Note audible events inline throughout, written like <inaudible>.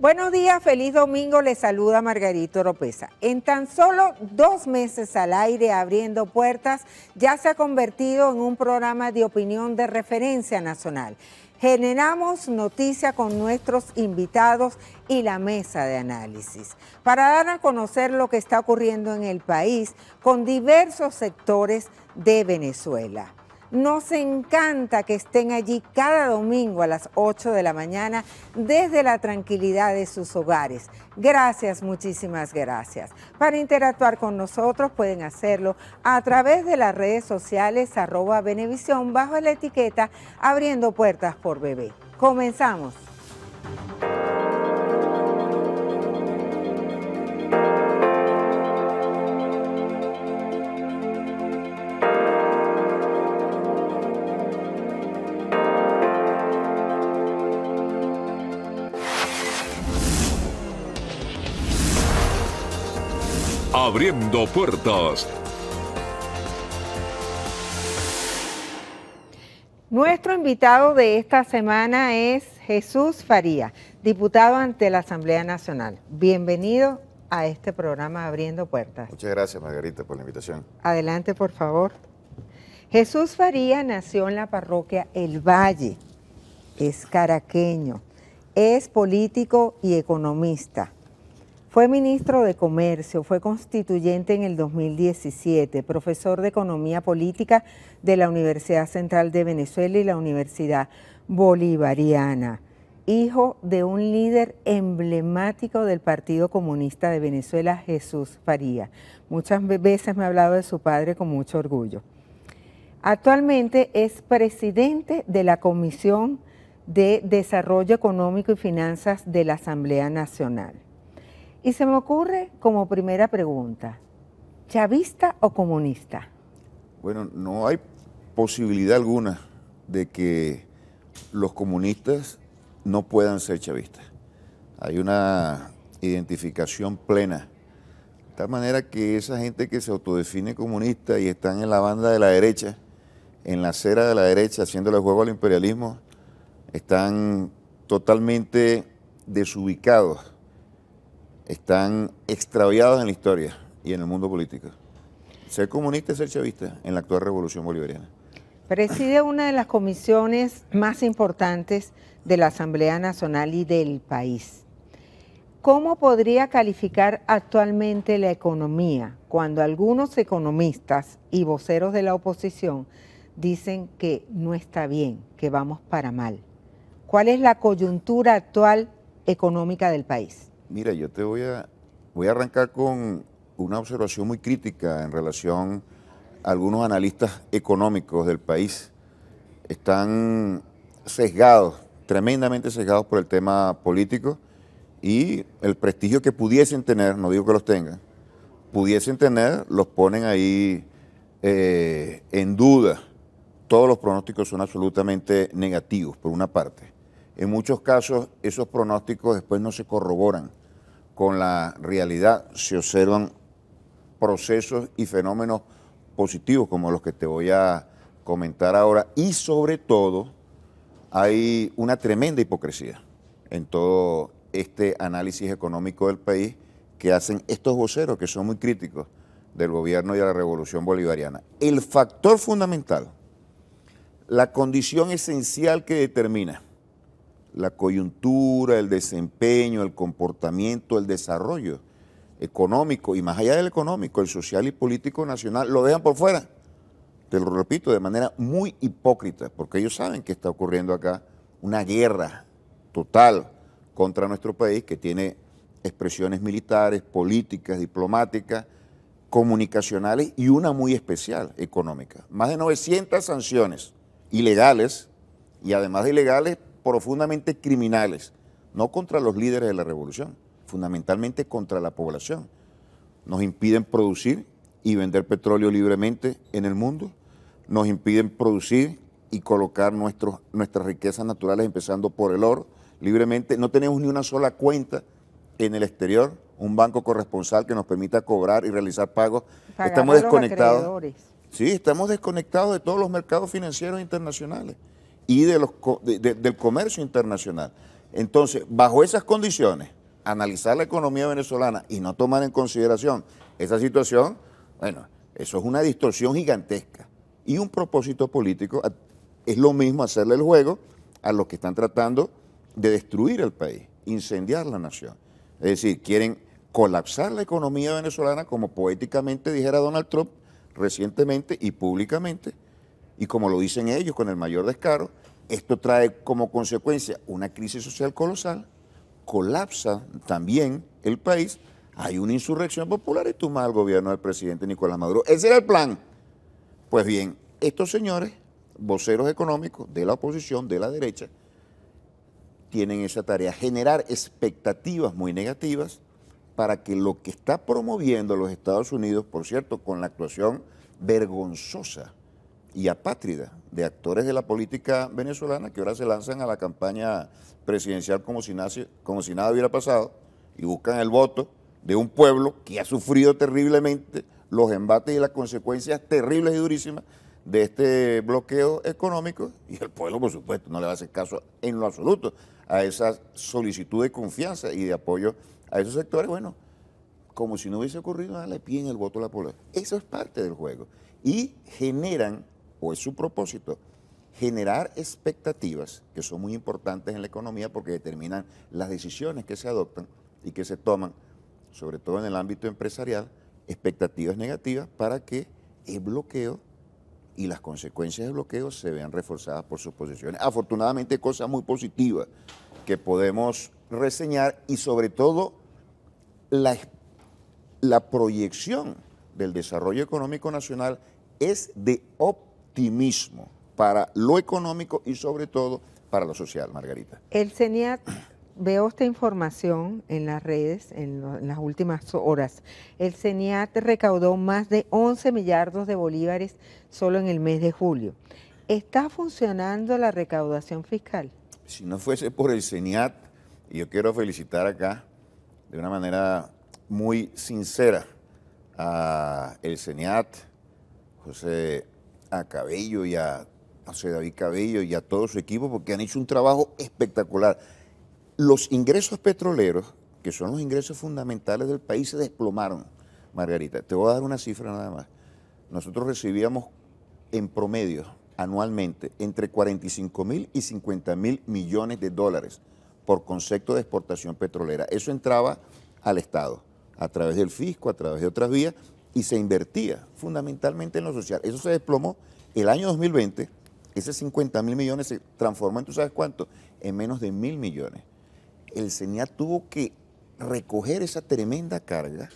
Buenos días, feliz domingo, Le saluda Margarito Oropesa. En tan solo dos meses al aire abriendo puertas, ya se ha convertido en un programa de opinión de referencia nacional. Generamos noticia con nuestros invitados y la mesa de análisis para dar a conocer lo que está ocurriendo en el país con diversos sectores de Venezuela. Nos encanta que estén allí cada domingo a las 8 de la mañana desde la tranquilidad de sus hogares. Gracias, muchísimas gracias. Para interactuar con nosotros pueden hacerlo a través de las redes sociales arroba Benevisión bajo la etiqueta Abriendo Puertas por Bebé. Comenzamos. abriendo puertas. Nuestro invitado de esta semana es Jesús Faría, diputado ante la Asamblea Nacional. Bienvenido a este programa Abriendo Puertas. Muchas gracias, Margarita, por la invitación. Adelante, por favor. Jesús Faría nació en la parroquia El Valle, es caraqueño, es político y economista. Fue ministro de Comercio, fue constituyente en el 2017, profesor de Economía Política de la Universidad Central de Venezuela y la Universidad Bolivariana, hijo de un líder emblemático del Partido Comunista de Venezuela, Jesús Faría. Muchas veces me ha hablado de su padre con mucho orgullo. Actualmente es presidente de la Comisión de Desarrollo Económico y Finanzas de la Asamblea Nacional. Y se me ocurre como primera pregunta, ¿chavista o comunista? Bueno, no hay posibilidad alguna de que los comunistas no puedan ser chavistas. Hay una identificación plena. De tal manera que esa gente que se autodefine comunista y están en la banda de la derecha, en la acera de la derecha, haciéndole juego al imperialismo, están totalmente desubicados están extraviados en la historia y en el mundo político. Ser comunista y ser chavista en la actual revolución bolivariana. Preside una de las comisiones más importantes de la Asamblea Nacional y del país. ¿Cómo podría calificar actualmente la economía cuando algunos economistas y voceros de la oposición dicen que no está bien, que vamos para mal? ¿Cuál es la coyuntura actual económica del país? Mira, yo te voy a, voy a arrancar con una observación muy crítica en relación a algunos analistas económicos del país. Están sesgados, tremendamente sesgados por el tema político y el prestigio que pudiesen tener, no digo que los tengan, pudiesen tener, los ponen ahí eh, en duda. Todos los pronósticos son absolutamente negativos, por una parte. En muchos casos, esos pronósticos después no se corroboran con la realidad se observan procesos y fenómenos positivos como los que te voy a comentar ahora y sobre todo hay una tremenda hipocresía en todo este análisis económico del país que hacen estos voceros que son muy críticos del gobierno y de la revolución bolivariana. El factor fundamental, la condición esencial que determina la coyuntura, el desempeño, el comportamiento, el desarrollo económico y más allá del económico, el social y político nacional, lo dejan por fuera. Te lo repito, de manera muy hipócrita, porque ellos saben que está ocurriendo acá una guerra total contra nuestro país que tiene expresiones militares, políticas, diplomáticas, comunicacionales y una muy especial, económica. Más de 900 sanciones ilegales y además ilegales profundamente criminales, no contra los líderes de la revolución, fundamentalmente contra la población. Nos impiden producir y vender petróleo libremente en el mundo, nos impiden producir y colocar nuestros, nuestras riquezas naturales, empezando por el oro, libremente. No tenemos ni una sola cuenta en el exterior, un banco corresponsal que nos permita cobrar y realizar pagos. estamos desconectados. Sí, estamos desconectados de todos los mercados financieros internacionales y de los, del comercio internacional. Entonces, bajo esas condiciones, analizar la economía venezolana y no tomar en consideración esa situación, bueno, eso es una distorsión gigantesca. Y un propósito político es lo mismo hacerle el juego a los que están tratando de destruir el país, incendiar la nación. Es decir, quieren colapsar la economía venezolana, como poéticamente dijera Donald Trump recientemente y públicamente, y como lo dicen ellos con el mayor descaro, esto trae como consecuencia una crisis social colosal, colapsa también el país, hay una insurrección popular y toma el gobierno del presidente Nicolás Maduro. Ese era el plan. Pues bien, estos señores, voceros económicos de la oposición, de la derecha, tienen esa tarea, generar expectativas muy negativas para que lo que está promoviendo los Estados Unidos, por cierto, con la actuación vergonzosa y apátrida de actores de la política venezolana que ahora se lanzan a la campaña presidencial como si, como si nada hubiera pasado y buscan el voto de un pueblo que ha sufrido terriblemente los embates y las consecuencias terribles y durísimas de este bloqueo económico y el pueblo, por supuesto, no le va a hacer caso en lo absoluto a esa solicitud de confianza y de apoyo a esos sectores. Bueno, como si no hubiese ocurrido nada, le piden el voto a la población. Eso es parte del juego. Y generan o es su propósito, generar expectativas que son muy importantes en la economía porque determinan las decisiones que se adoptan y que se toman, sobre todo en el ámbito empresarial, expectativas negativas para que el bloqueo y las consecuencias del bloqueo se vean reforzadas por sus posiciones. Afortunadamente, cosa muy positivas que podemos reseñar y sobre todo la, la proyección del desarrollo económico nacional es de optimización optimismo para lo económico y sobre todo para lo social, Margarita. El CENIAT, veo esta información en las redes en, las últimas horas. El CENIAT recaudó más de 11 millardos de bolívares solo en el mes de julio. ¿Está funcionando la recaudación fiscal? Si no fuese por el CENIAT, y yo quiero felicitar acá de una manera muy sincera a el CENIAT, José a Cabello y a José David Cabello y a todo su equipo porque han hecho un trabajo espectacular. Los ingresos petroleros, que son los ingresos fundamentales del país, se desplomaron, Margarita. Te voy a dar una cifra nada más. Nosotros recibíamos en promedio anualmente entre 45 mil y 50 mil millones de dólares por concepto de exportación petrolera. Eso entraba al Estado a través del fisco, a través de otras vías, y se invertía fundamentalmente en lo social. Eso se desplomó el año 2020, ese 50 mil millones se transformó en tú sabes cuánto, en menos de mil millones. El CENIA e tuvo que recoger esa tremenda carga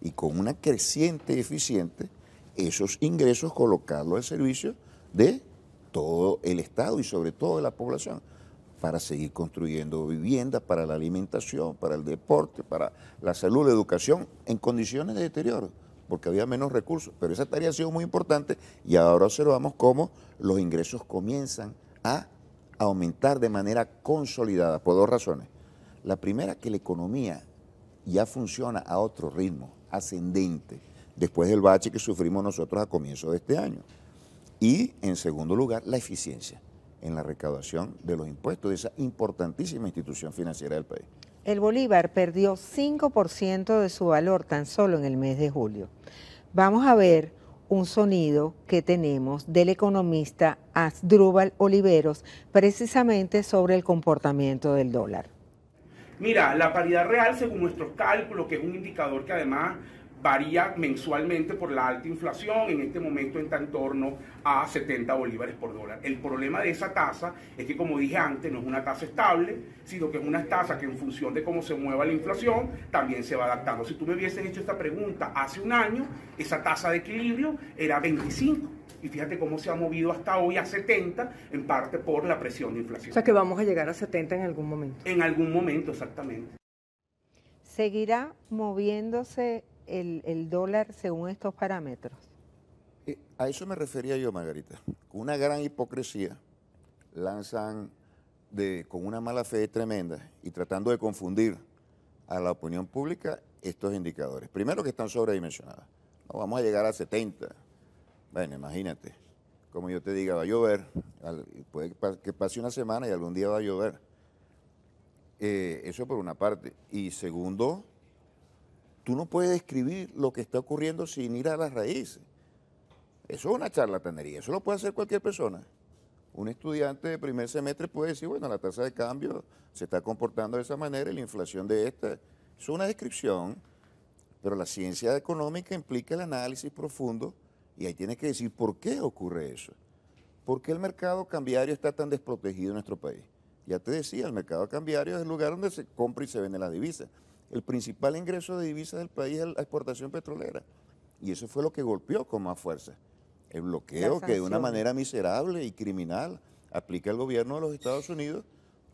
y con una creciente eficiente esos ingresos colocarlos al servicio de todo el Estado y sobre todo de la población para seguir construyendo viviendas, para la alimentación, para el deporte, para la salud, la educación, en condiciones de deterioro porque había menos recursos. Pero esa tarea ha sido muy importante y ahora observamos cómo los ingresos comienzan a aumentar de manera consolidada por dos razones. La primera, que la economía ya funciona a otro ritmo, ascendente, después del bache que sufrimos nosotros a comienzo de este año. Y, en segundo lugar, la eficiencia en la recaudación de los impuestos de esa importantísima institución financiera del país. El bolívar perdió 5% de su valor tan solo en el mes de julio. Vamos a ver un sonido que tenemos del economista Asdrúbal Oliveros precisamente sobre el comportamiento del dólar. Mira, la paridad real, según nuestros cálculos, que es un indicador que además varía mensualmente por la alta inflación, en este momento está en torno a 70 bolívares por dólar. El problema de esa tasa es que, como dije antes, no es una tasa estable, sino que es una tasa que en función de cómo se mueva la inflación también se va adaptando. Si tú me hubiesen hecho esta pregunta hace un año, esa tasa de equilibrio era 25. Y fíjate cómo se ha movido hasta hoy a 70, en parte por la presión de inflación. O sea que vamos a llegar a 70 en algún momento. En algún momento, exactamente. Seguirá moviéndose el, dólar según estos parámetros? Eh, a eso me refería yo, Margarita. Con una gran hipocresía lanzan de, con una mala fe tremenda y tratando de confundir a la opinión pública estos indicadores. Primero que están sobredimensionados. No, vamos a llegar a 70. Bueno, imagínate. Como yo te diga, va a llover. puede que pase una semana y algún día va a llover. Eh, eso por una parte. Y segundo, tú no puedes describir lo que está ocurriendo sin ir a las raíces. Eso es una charlatanería, eso lo puede hacer cualquier persona. Un estudiante de primer semestre puede decir, bueno, la tasa de cambio se está comportando de esa manera y la inflación de esta. Es una descripción, pero la ciencia económica implica el análisis profundo y ahí tienes que decir por qué ocurre eso. ¿Por qué el mercado cambiario está tan desprotegido en nuestro país? Ya te decía, el mercado cambiario es el lugar donde se compra y se vende las divisas el principal ingreso de divisas del país es la exportación petrolera. Y eso fue lo que golpeó con más fuerza. El bloqueo que de una manera miserable y criminal aplica el gobierno de los Estados Unidos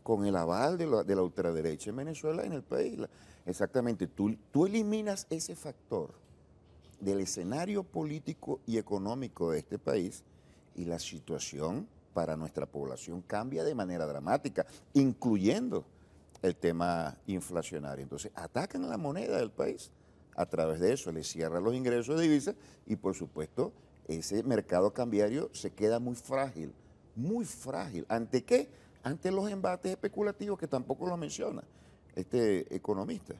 con el aval de la, ultraderecha en Venezuela en el país. exactamente, tú, tú eliminas ese factor del escenario político y económico de este país y la situación para nuestra población cambia de manera dramática, incluyendo el tema inflacionario. Entonces, atacan la moneda del país a través de eso, le cierran los ingresos de divisas y, por supuesto, ese mercado cambiario se queda muy frágil, muy frágil. ¿Ante qué? Ante los embates especulativos que tampoco lo menciona este economista,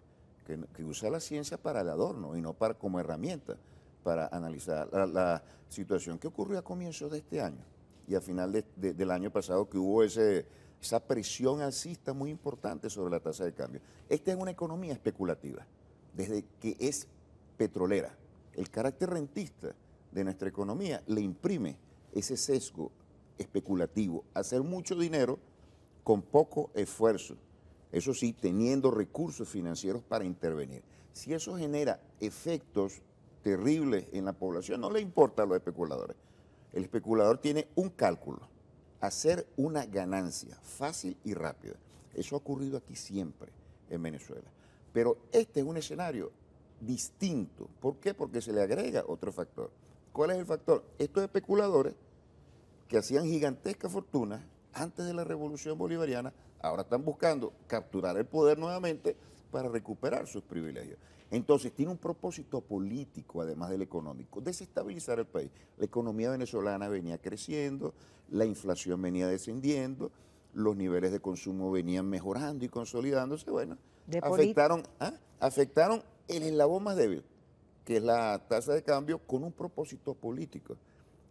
que, usa la ciencia para el adorno y no para, como herramienta para analizar la, situación que ocurrió a comienzos de este año y a final del año pasado que hubo ese esa presión alcista muy importante sobre la tasa de cambio. Esta es una economía especulativa, desde que es petrolera. El carácter rentista de nuestra economía le imprime ese sesgo especulativo, hacer mucho dinero con poco esfuerzo, eso sí, teniendo recursos financieros para intervenir. Si eso genera efectos terribles en la población, no le importa a los especuladores. El especulador tiene un cálculo hacer una ganancia fácil y rápida. Eso ha ocurrido aquí siempre en Venezuela. Pero este es un escenario distinto. ¿Por qué? Porque se le agrega otro factor. ¿Cuál es el factor? Estos especuladores que hacían gigantescas fortunas antes de la revolución bolivariana, ahora están buscando capturar el poder nuevamente para recuperar sus privilegios. Entonces, tiene un propósito político, además del económico, desestabilizar el país. La economía venezolana venía creciendo, la inflación venía descendiendo, los niveles de consumo venían mejorando y consolidándose. Bueno, afectaron, ¿ah? afectaron el eslabón más débil, que es la tasa de cambio, con un propósito político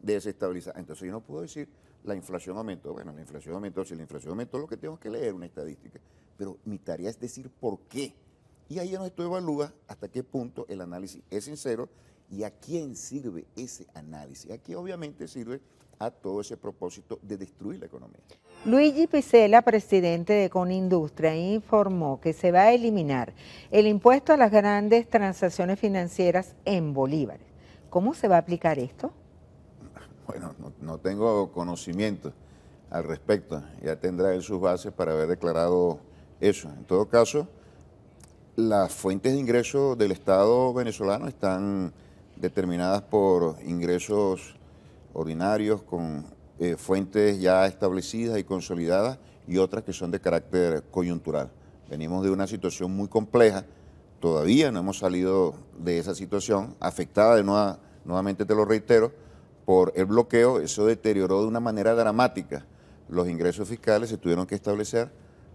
de desestabilizar. Entonces, yo no puedo decir la inflación aumentó. Bueno, la inflación aumentó. Si la inflación aumentó, lo que tengo que leer una estadística. Pero mi tarea es decir por qué y ahí nos esto evalúa hasta qué punto el análisis es sincero y a quién sirve ese análisis. Aquí obviamente sirve a todo ese propósito de destruir la economía. Luigi Picela, presidente de Conindustria, informó que se va a eliminar el impuesto a las grandes transacciones financieras en bolívares. ¿Cómo se va a aplicar esto? Bueno, no, no tengo conocimiento al respecto. Ya tendrá él sus bases para haber declarado eso. En todo caso, las fuentes de ingresos del Estado venezolano están determinadas por ingresos ordinarios con eh, fuentes ya establecidas y consolidadas y otras que son de carácter coyuntural. Venimos de una situación muy compleja, todavía no hemos salido de esa situación, afectada de nueva, nuevamente te lo reitero, por el bloqueo, eso deterioró de una manera dramática los ingresos fiscales, se tuvieron que establecer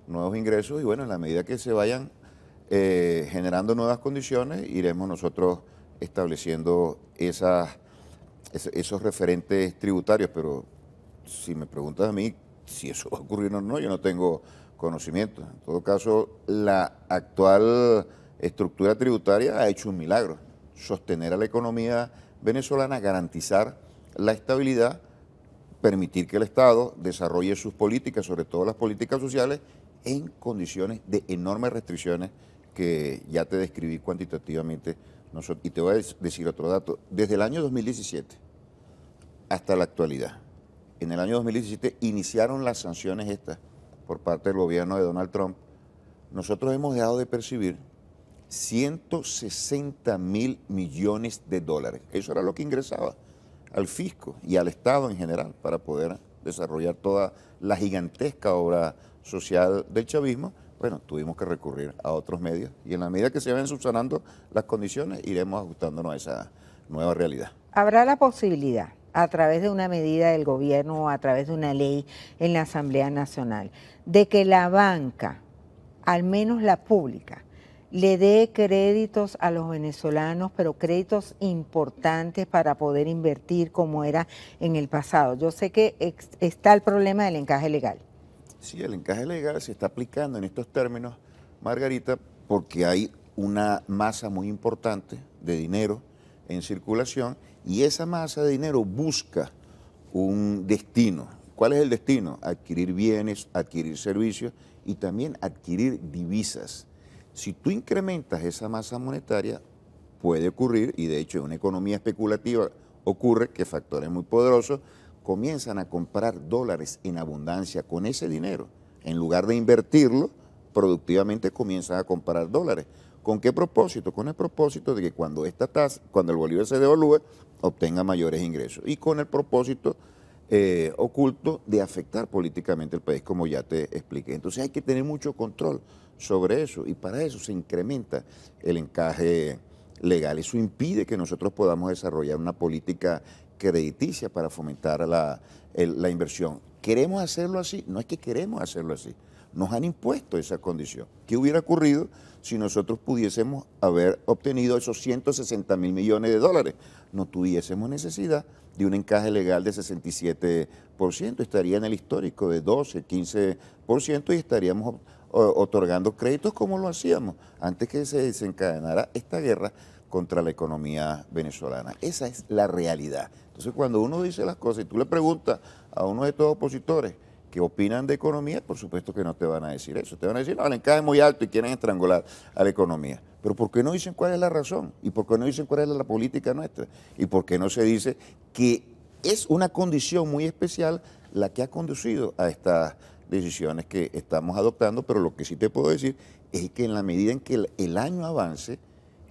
nuevos ingresos y bueno, en la medida que se vayan eh, generando nuevas condiciones, iremos nosotros estableciendo esos referentes tributarios, pero si me preguntas a mí si eso va a ocurrir o no, yo no tengo conocimiento. En todo caso, la actual estructura tributaria ha hecho un milagro, sostener a la economía venezolana, garantizar la estabilidad, permitir que el Estado desarrolle sus políticas, sobre todo las políticas sociales, en condiciones de enormes restricciones que ya te describí cuantitativamente. Nosotros, y te voy a decir otro dato. Desde el año 2017 hasta la actualidad, en el año 2017 iniciaron las sanciones estas por parte del gobierno de Donald Trump. Nosotros hemos dejado de percibir 160 mil millones de dólares. Eso era lo que ingresaba al fisco y al Estado en general para poder desarrollar toda la gigantesca obra social del chavismo bueno, tuvimos que recurrir a otros medios y en la medida que se vayan subsanando las condiciones, iremos ajustándonos a esa nueva realidad. ¿Habrá la posibilidad, a través de una medida del gobierno o a través de una ley en la Asamblea Nacional, de que la banca, al menos la pública, le dé créditos a los venezolanos, pero créditos importantes para poder invertir como era en el pasado. Yo sé que está el problema del encaje legal Sí, el encaje legal se está aplicando en estos términos, Margarita, porque hay una masa muy importante de dinero en circulación y esa masa de dinero busca un destino. ¿Cuál es el destino? Adquirir bienes, adquirir servicios y también adquirir divisas. Si tú incrementas esa masa monetaria, puede ocurrir, y de hecho en una economía especulativa ocurre que factores muy poderosos comienzan a comprar dólares en abundancia con ese dinero. En lugar de invertirlo, productivamente comienzan a comprar dólares. ¿Con qué propósito? Con el propósito de que cuando esta tasa, cuando el bolívar se devalúe, obtenga mayores ingresos. Y con el propósito eh, oculto de afectar políticamente el país, como ya te expliqué. Entonces hay que tener mucho control sobre eso y para eso se incrementa el encaje legal. Eso impide que nosotros podamos desarrollar una política crediticia para fomentar la, la inversión. ¿Queremos hacerlo así? No es que queremos hacerlo así. Nos han impuesto esa condición. ¿Qué hubiera ocurrido si nosotros pudiésemos haber obtenido esos 160 mil millones de dólares? No tuviésemos necesidad de un encaje legal de 67%, estaría en el histórico de 12, 15% y estaríamos otorgando créditos como lo hacíamos antes que se desencadenara esta guerra contra la economía venezolana. Esa es la realidad. Entonces, cuando uno dice las cosas y tú le preguntas a uno de estos opositores que opinan de economía, por supuesto que no te van a decir eso. Te van a decir, no, le encaje muy alto y quieren estrangular a la economía. Pero ¿por qué no dicen cuál es la razón? ¿Y por qué no dicen cuál es la política nuestra? ¿Y por qué no se dice que es una condición muy especial la que ha conducido a estas decisiones que estamos adoptando? Pero lo que sí te puedo decir es que en la medida en que el año avance,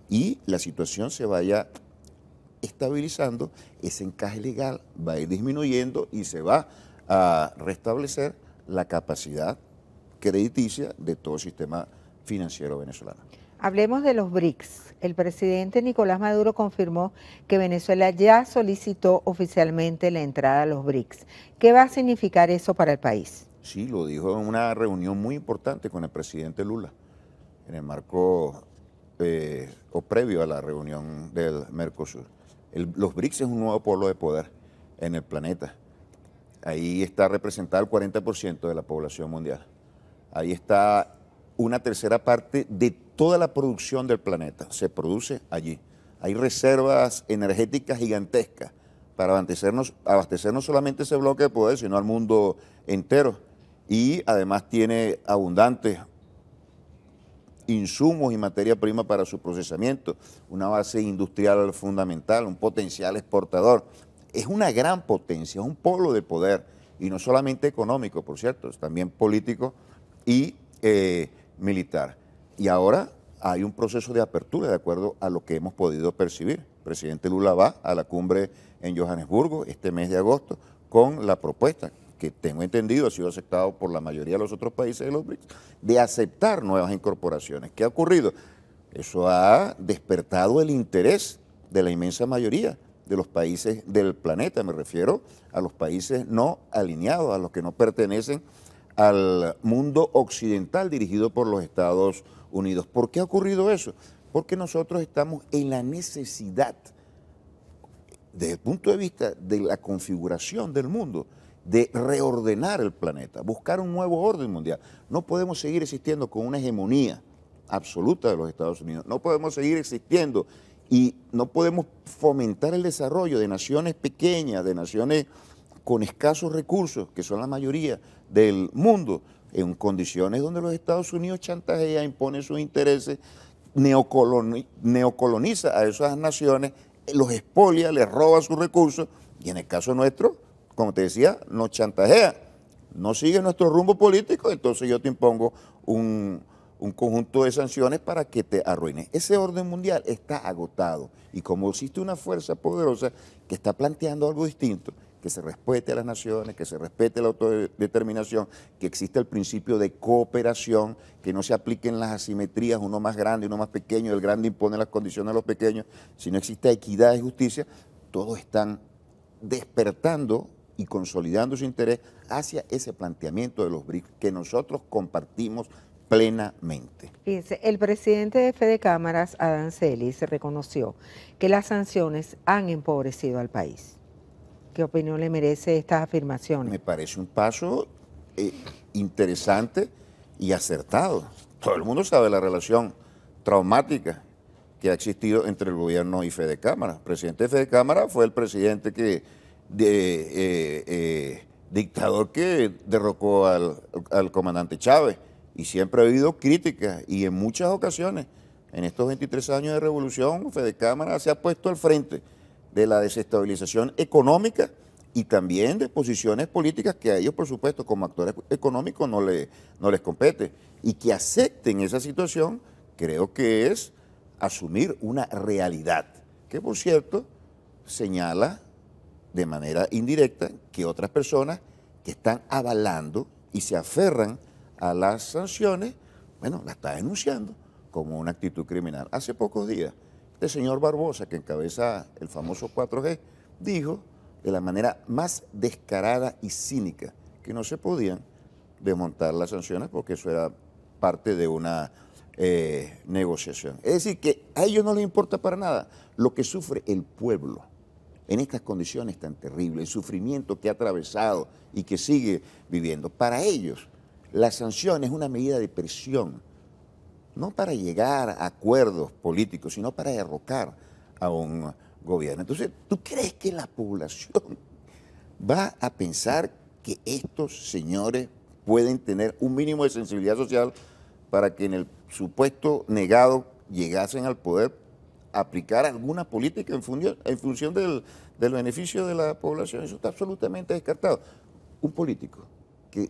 y la situación se vaya estabilizando, ese encaje legal va a ir disminuyendo y se va a restablecer la capacidad crediticia de todo el sistema financiero venezolano. Hablemos de los BRICS. El presidente Nicolás Maduro confirmó que Venezuela ya solicitó oficialmente la entrada a los BRICS. ¿Qué va a significar eso para el país? Sí, lo dijo en una reunión muy importante con el presidente Lula, en el marco eh, o previo a la reunión del Mercosur. los BRICS es un nuevo polo de poder en el planeta. Ahí está representado el 40% de la población mundial. Ahí está una tercera parte de toda la producción del planeta. Se produce allí. Hay reservas energéticas gigantescas para abastecernos, abastecer no solamente ese bloque de poder, sino al mundo entero. Y además tiene abundantes insumos y materia prima para su procesamiento, una base industrial fundamental, un potencial exportador. Es una gran potencia, es un polo de poder, y no solamente económico, por cierto, es también político y eh, militar. Y ahora hay un proceso de apertura, de acuerdo a lo que hemos podido percibir. El presidente Lula va a la cumbre en Johannesburgo este mes de agosto con la propuesta que tengo entendido ha sido aceptado por la mayoría de los otros países de los BRICS, de aceptar nuevas incorporaciones. ¿Qué ha ocurrido? Eso ha despertado el interés de la inmensa mayoría de los países del planeta, me refiero a los países no alineados, a los que no pertenecen al mundo occidental dirigido por los Estados Unidos. ¿Por qué ha ocurrido eso? Porque nosotros estamos en la necesidad, desde el punto de vista de la configuración del mundo, de reordenar el planeta, buscar un nuevo orden mundial. No podemos seguir existiendo con una hegemonía absoluta de los Estados Unidos, no podemos seguir existiendo y no podemos fomentar el desarrollo de naciones pequeñas, de naciones con escasos recursos, que son la mayoría del mundo, en condiciones donde los Estados Unidos chantajea, impone sus intereses, neocoloniza a esas naciones, los expolia, les roba sus recursos, y en el caso nuestro, como te decía, nos chantajea. No sigue nuestro rumbo político, entonces yo te impongo un, conjunto de sanciones para que te arruines. Ese orden mundial está agotado y como existe una fuerza poderosa que está planteando algo distinto, que se respete a las naciones, que se respete la autodeterminación, que exista el principio de cooperación, que no se apliquen las asimetrías, uno más grande, uno más pequeño, el grande impone las condiciones a los pequeños, si no existe equidad y justicia, todos están despertando y consolidando su interés hacia ese planteamiento de los BRICS que nosotros compartimos plenamente. Fíjense, el presidente de Fede Cámaras, Adán se reconoció que las sanciones han empobrecido al país. ¿Qué opinión le merece estas afirmaciones? Me parece un paso eh, interesante y acertado. Todo el mundo sabe la relación traumática que ha existido entre el gobierno y Fede Cámara. El presidente de Fede Cámara fue el presidente que de, eh, eh, dictador que derrocó al, comandante Chávez. Y siempre ha habido críticas y en muchas ocasiones, en estos 23 años de revolución, Fede Cámara se ha puesto al frente de la desestabilización económica y también de posiciones políticas que a ellos, por supuesto, como actores económicos no, le, no les compete. Y que acepten esa situación, creo que es asumir una realidad, que por cierto señala de manera indirecta que otras personas que están avalando y se aferran a las sanciones, bueno, la está denunciando como una actitud criminal. Hace pocos días, este señor Barbosa, que encabeza el famoso 4G, dijo de la manera más descarada y cínica que no se podían desmontar las sanciones porque eso era parte de una eh, negociación. Es decir, que a ellos no les importa para nada lo que sufre el pueblo en estas condiciones tan terribles, el sufrimiento que ha atravesado y que sigue viviendo. Para ellos, la sanción es una medida de presión, no para llegar a acuerdos políticos, sino para derrocar a un gobierno. Entonces, ¿tú crees que la población va a pensar que estos señores pueden tener un mínimo de sensibilidad social para que en el supuesto negado llegasen al poder aplicar alguna política en, función, en función del, del, beneficio de la población. Eso está absolutamente descartado. Un político que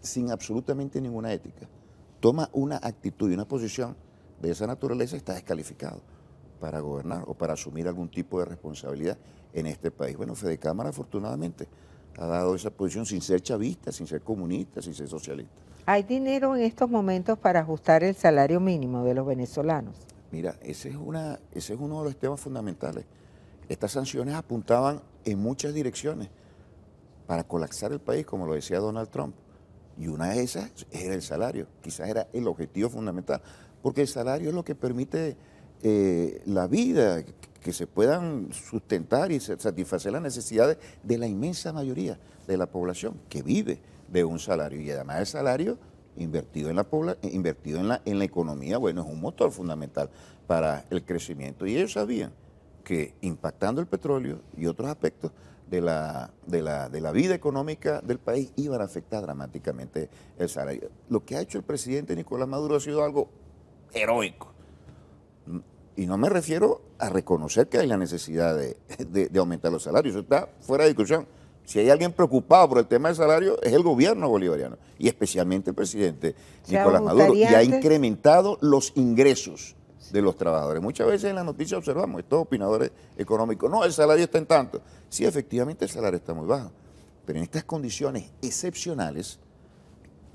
sin absolutamente ninguna ética toma una actitud y una posición de esa naturaleza está descalificado para gobernar o para asumir algún tipo de responsabilidad en este país. Bueno, Fede Cámara afortunadamente ha dado esa posición sin ser chavista, sin ser comunista, sin ser socialista. ¿Hay dinero en estos momentos para ajustar el salario mínimo de los venezolanos? Mira, ese es, es uno de los temas fundamentales. Estas sanciones apuntaban en muchas direcciones para colapsar el país, como lo decía Donald Trump. Y una de esas era el salario, quizás era el objetivo fundamental, porque el salario es lo que permite eh, la vida, que se puedan sustentar y satisfacer las necesidades de la inmensa mayoría de la población que vive de un salario. Y además el salario invertido en la, eh, invertido en la, en la economía, bueno, es un motor fundamental para el crecimiento. Y ellos sabían que impactando el petróleo y otros aspectos de la, de la, vida económica del país iban a afectar dramáticamente el salario. Lo que ha hecho el presidente Nicolás Maduro ha sido algo heroico. Mm, y no me refiero a reconocer que hay la necesidad de, de aumentar los salarios, eso está fuera de discusión si hay alguien preocupado por el tema del salario, es el gobierno bolivariano y especialmente el presidente Nicolás Maduro. Y ha incrementado los ingresos de los trabajadores. Muchas veces en las noticias observamos estos opinadores económicos, no, el salario está en tanto. Sí, efectivamente el salario está muy bajo, pero en estas condiciones excepcionales,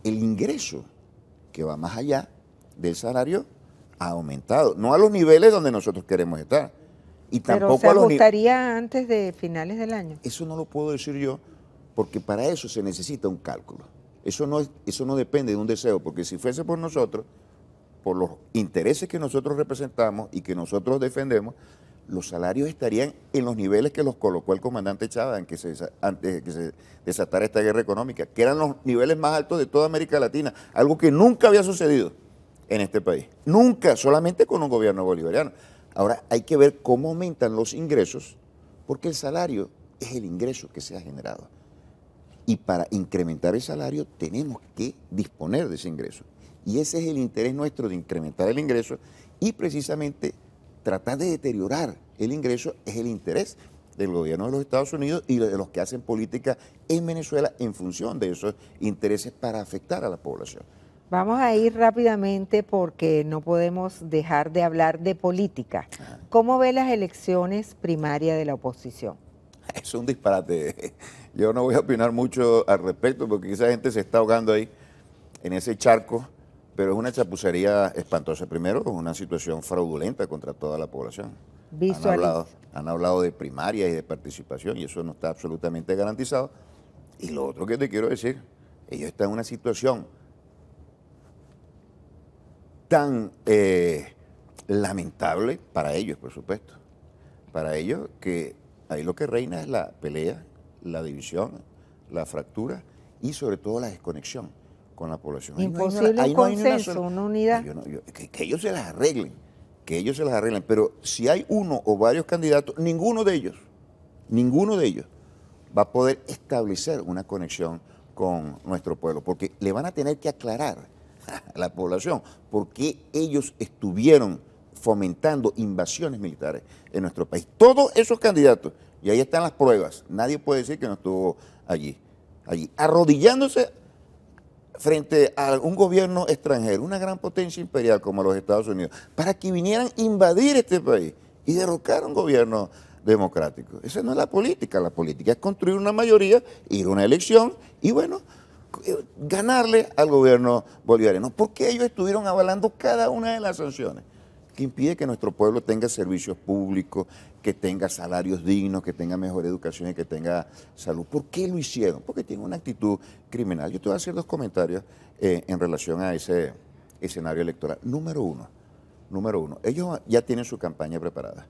el ingreso que va más allá del salario ha aumentado, no a los niveles donde nosotros queremos estar, y tampoco Pero se ajustaría antes de finales del año. Eso no lo puedo decir yo, porque para eso se necesita un cálculo. Eso no, eso no depende de un deseo, porque si fuese por nosotros, por los intereses que nosotros representamos y que nosotros defendemos, los salarios estarían en los niveles que los colocó el comandante Chávez antes, de que se desatara esta guerra económica, que eran los niveles más altos de toda América Latina, algo que nunca había sucedido en este país, nunca, solamente con un gobierno bolivariano. Ahora hay que ver cómo aumentan los ingresos, porque el salario es el ingreso que se ha generado. Y para incrementar el salario tenemos que disponer de ese ingreso. Y ese es el interés nuestro de incrementar el ingreso y precisamente tratar de deteriorar el ingreso es el interés del gobierno de los Estados Unidos y de los que hacen política en Venezuela en función de esos intereses para afectar a la población. Vamos a ir rápidamente porque no podemos dejar de hablar de política. Ah. ¿Cómo ve las elecciones primarias de la oposición? <laughs> Es un disparate. Yo no voy a opinar mucho al respecto porque esa gente se está ahogando ahí en ese charco, pero es una chapucería espantosa. Primero, una situación fraudulenta contra toda la población. Han hablado, han hablado de primaria y de participación y eso no está absolutamente garantizado. Y lo otro que te quiero decir, ellos están en una situación tan eh, lamentable para ellos, por supuesto. Para ellos que ahí lo que reina es la pelea, la división, la fractura y sobre todo la desconexión con la población. Imposible una, unidad. que, ellos se las arreglen, que ellos se las arreglen. Pero si hay uno o varios candidatos, ninguno de ellos, ninguno de ellos va a poder establecer una conexión con nuestro pueblo, porque le van a tener que aclarar <laughs> la población, porque ellos estuvieron fomentando invasiones militares en nuestro país. Todos esos candidatos, y ahí están las pruebas, nadie puede decir que no estuvo allí, allí arrodillándose frente a un gobierno extranjero, una gran potencia imperial como los Estados Unidos, para que vinieran a invadir este país y derrocar un gobierno democrático. Esa no es la política, la política es construir una mayoría, ir a una elección y bueno, eh, ganarle al gobierno bolivariano. Porque ellos estuvieron avalando cada una de las sanciones que impide que nuestro pueblo tenga servicios públicos, que tenga salarios dignos, que tenga mejor educación y que tenga salud. ¿Por qué lo hicieron? Porque tienen una actitud criminal. Yo te voy a hacer dos comentarios eh, en relación a ese escenario electoral. Número uno, número uno, ellos ya tienen su campaña preparada.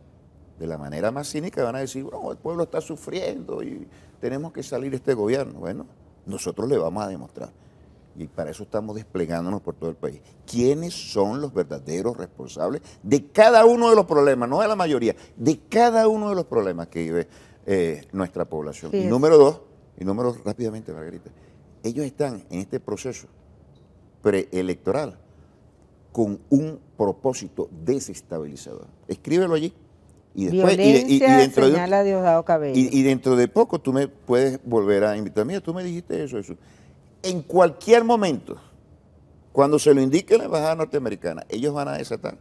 De la manera más cínica van a decir, "Bueno, el pueblo está sufriendo y tenemos que salir este gobierno. Bueno, nosotros le vamos a demostrar. Y para eso estamos desplegándonos por todo el país. ¿Quiénes son los verdaderos responsables de cada uno de los problemas? No de la mayoría, de cada uno de los problemas que vive eh, nuestra población. y número dos, y número rápidamente, Margarita, ellos están en este proceso preelectoral con un propósito desestabilizador. Escríbelo allí. Y y, dentro de, Y, dentro de poco tú me puedes volver a invitar. tú me dijiste eso, eso. En cualquier momento, cuando se lo indique la embajada norteamericana, ellos van a desatar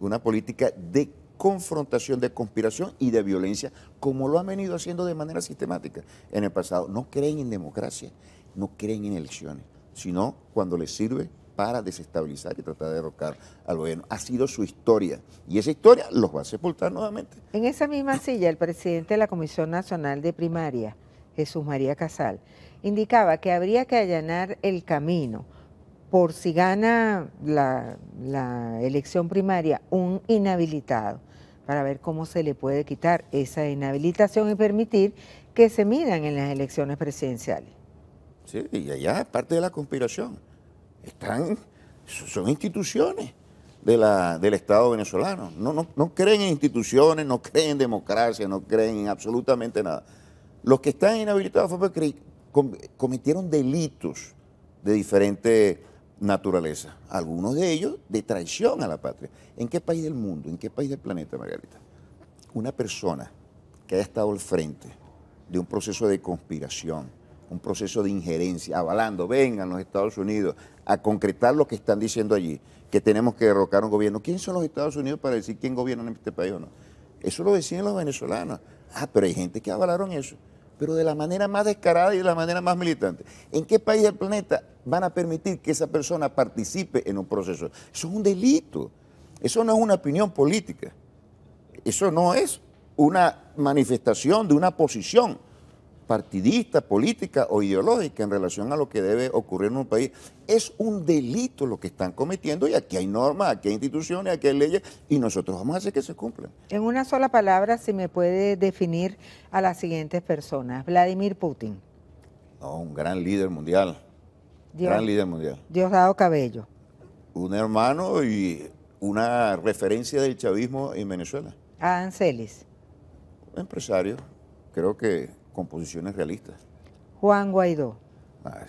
una política de confrontación, de conspiración y de violencia, como lo han venido haciendo de manera sistemática en el pasado. No creen en democracia, no creen en elecciones, sino cuando les sirve para desestabilizar y tratar de derrocar al gobierno. Ha sido su historia y esa historia los va a sepultar nuevamente. En esa misma silla, el presidente de la Comisión Nacional de Primaria, Jesús María Casal, indicaba que habría que allanar el camino por si gana la, elección primaria un inhabilitado para ver cómo se le puede quitar esa inhabilitación y permitir que se midan en las elecciones presidenciales. Sí, y allá es parte de la conspiración están, son instituciones de la, del Estado venezolano. No, no, creen en instituciones, no creen en democracia, no creen en absolutamente nada. Los que están inhabilitados cometieron delitos de diferente naturaleza, algunos de ellos de traición a la patria. ¿En qué país del mundo, en qué país del planeta, Margarita? Una persona que ha estado al frente de un proceso de conspiración, un proceso de injerencia, avalando, vengan los Estados Unidos, a concretar lo que están diciendo allí, que tenemos que derrocar un gobierno. ¿Quién son los Estados Unidos para decir quién gobierna en este país o no? Eso lo decían los venezolanos. Ah, pero hay gente que avalaron eso, pero de la manera más descarada y de la manera más militante. ¿En qué país del planeta van a permitir que esa persona participe en un proceso? Eso es un delito. Eso no es una opinión política. Eso no es una manifestación de una posición partidista, política o ideológica en relación a lo que debe ocurrir en un país. Es un delito lo que están cometiendo y aquí hay normas, aquí hay instituciones, aquí hay leyes y nosotros vamos a hacer que se cumplan. En una sola palabra, si me puede definir a las siguientes personas. Vladimir Putin. No, un gran líder mundial. gran líder mundial. Diosdado Cabello. Un hermano y una referencia del chavismo en Venezuela. Adán Celis. Empresario. Creo que composiciones realistas. Juan Guaidó. Ah,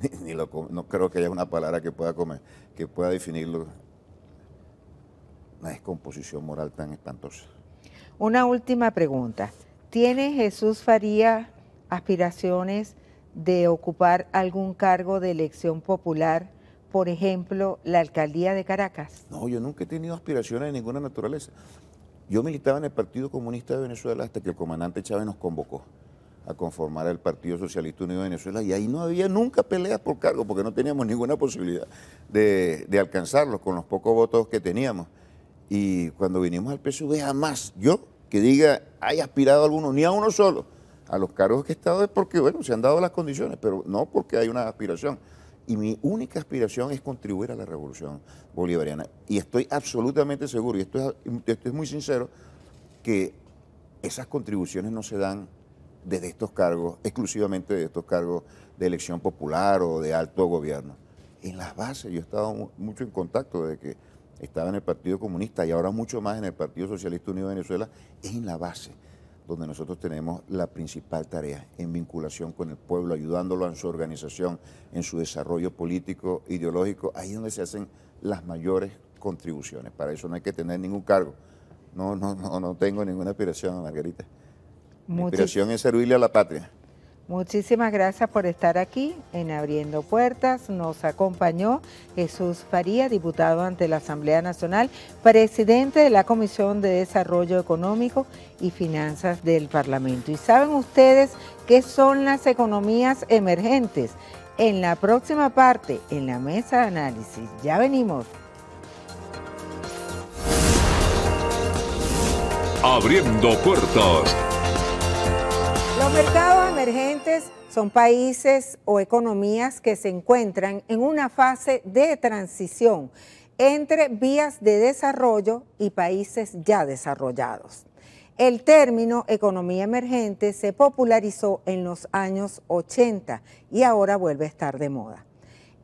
<laughs> no creo que haya una palabra que pueda, comer, que pueda definirlo. Una descomposición moral tan espantosa. Una última pregunta. ¿Tiene Jesús Faría aspiraciones de ocupar algún cargo de elección popular, por ejemplo, la alcaldía de Caracas? No, yo nunca he tenido aspiraciones de ninguna naturaleza. Yo militaba en el Partido Comunista de Venezuela hasta que el comandante Chávez nos convocó a conformar el Partido Socialista Unido de Venezuela y ahí no había nunca peleas por cargo porque no teníamos ninguna posibilidad de, alcanzarlos con los pocos votos que teníamos. Y cuando vinimos al PSV jamás yo que diga hay aspirado a alguno, ni a uno solo, a los cargos que he estado es porque, bueno, se han dado las condiciones, pero no porque hay una aspiración. Y mi única aspiración es contribuir a la revolución bolivariana. Y estoy absolutamente seguro, y esto esto es muy sincero, que esas contribuciones no se dan desde estos cargos, exclusivamente de estos cargos de elección popular o de alto gobierno. En las bases, yo he estado mucho en contacto de que estaba en el Partido Comunista y ahora mucho más en el Partido Socialista Unido de Venezuela, es en la base donde nosotros tenemos la principal tarea en vinculación con el pueblo, ayudándolo en su organización, en su desarrollo político, ideológico, ahí es donde se hacen las mayores contribuciones. Para eso no hay que tener ningún cargo. No, no, no, no tengo ninguna aspiración, Margarita. La inspiración es servirle a la patria. Muchísimas gracias por estar aquí en Abriendo Puertas. Nos acompañó Jesús Faría, diputado ante la Asamblea Nacional, presidente de la Comisión de Desarrollo Económico y Finanzas del Parlamento. Y saben ustedes qué son las economías emergentes. En la próxima parte, en la mesa de análisis, ya venimos. Abriendo Puertas los mercados emergentes son países o economías que se encuentran en una fase de transición entre vías de desarrollo y países ya desarrollados. El término economía emergente se popularizó en los años 80 y ahora vuelve a estar de moda.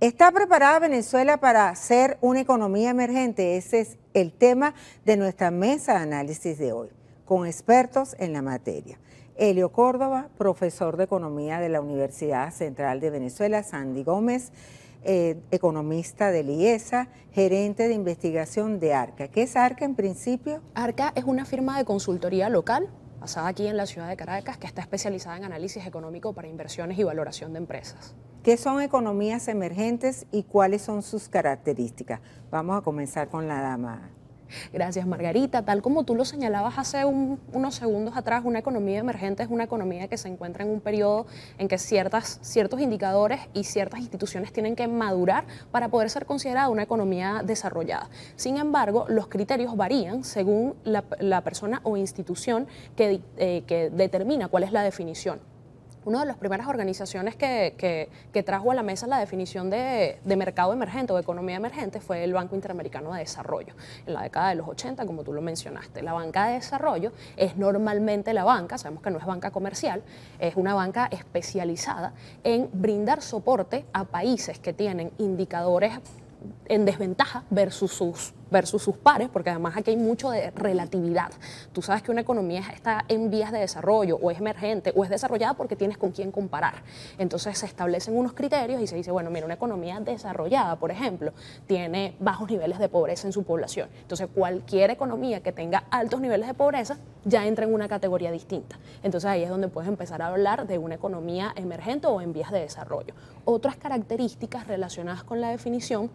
¿Está preparada Venezuela para ser una economía emergente? Ese es el tema de nuestra mesa de análisis de hoy, con expertos en la materia. Helio Córdoba, profesor de Economía de la Universidad Central de Venezuela, Sandy Gómez, eh, economista de IESA, gerente de investigación de ARCA. ¿Qué es ARCA en principio? ARCA es una firma de consultoría local basada aquí en la ciudad de Caracas que está especializada en análisis económico para inversiones y valoración de empresas. ¿Qué son economías emergentes y cuáles son sus características? Vamos a comenzar con la dama. Gracias, Margarita. Tal como tú lo señalabas hace unos segundos atrás, una economía emergente es una economía que se encuentra en un periodo en que ciertos indicadores y ciertas instituciones tienen que madurar para poder ser considerada una economía desarrollada. Sin embargo, los criterios varían según la, persona o institución eh, que determina cuál es la definición una de las primeras organizaciones que, trajo a la mesa la definición de, de, mercado emergente o economía emergente fue el Banco Interamericano de Desarrollo, en la década de los 80, como tú lo mencionaste. La banca de desarrollo es normalmente la banca, sabemos que no es banca comercial, es una banca especializada en brindar soporte a países que tienen indicadores en desventaja versus sus versus sus pares, porque además aquí hay mucho de relatividad. Tú sabes que una economía está en vías de desarrollo o es emergente o es desarrollada porque tienes con quién comparar. Entonces se establecen unos criterios y se dice, bueno, mira, una economía desarrollada, por ejemplo, tiene bajos niveles de pobreza en su población. Entonces cualquier economía que tenga altos niveles de pobreza ya entra en una categoría distinta. Entonces ahí es donde puedes empezar a hablar de una economía emergente o en vías de desarrollo. Otras características relacionadas con la definición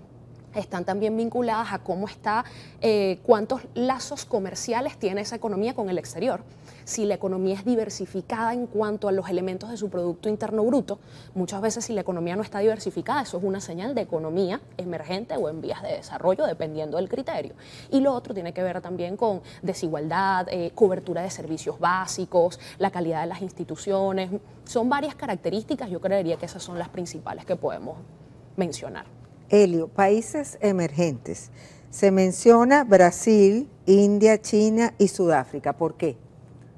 están también vinculadas a cómo está, eh, cuántos lazos comerciales tiene esa economía con el exterior. Si la economía es diversificada en cuanto a los elementos de su Producto Interno Bruto, muchas veces si la economía no está diversificada, eso es una señal de economía emergente o en vías de desarrollo, dependiendo del criterio. Y lo otro tiene que ver también con desigualdad, eh, cobertura de servicios básicos, la calidad de las instituciones. Son varias características, yo creería que esas son las principales que podemos mencionar. Helio, países emergentes. Se menciona Brasil, India, China y Sudáfrica. ¿Por qué?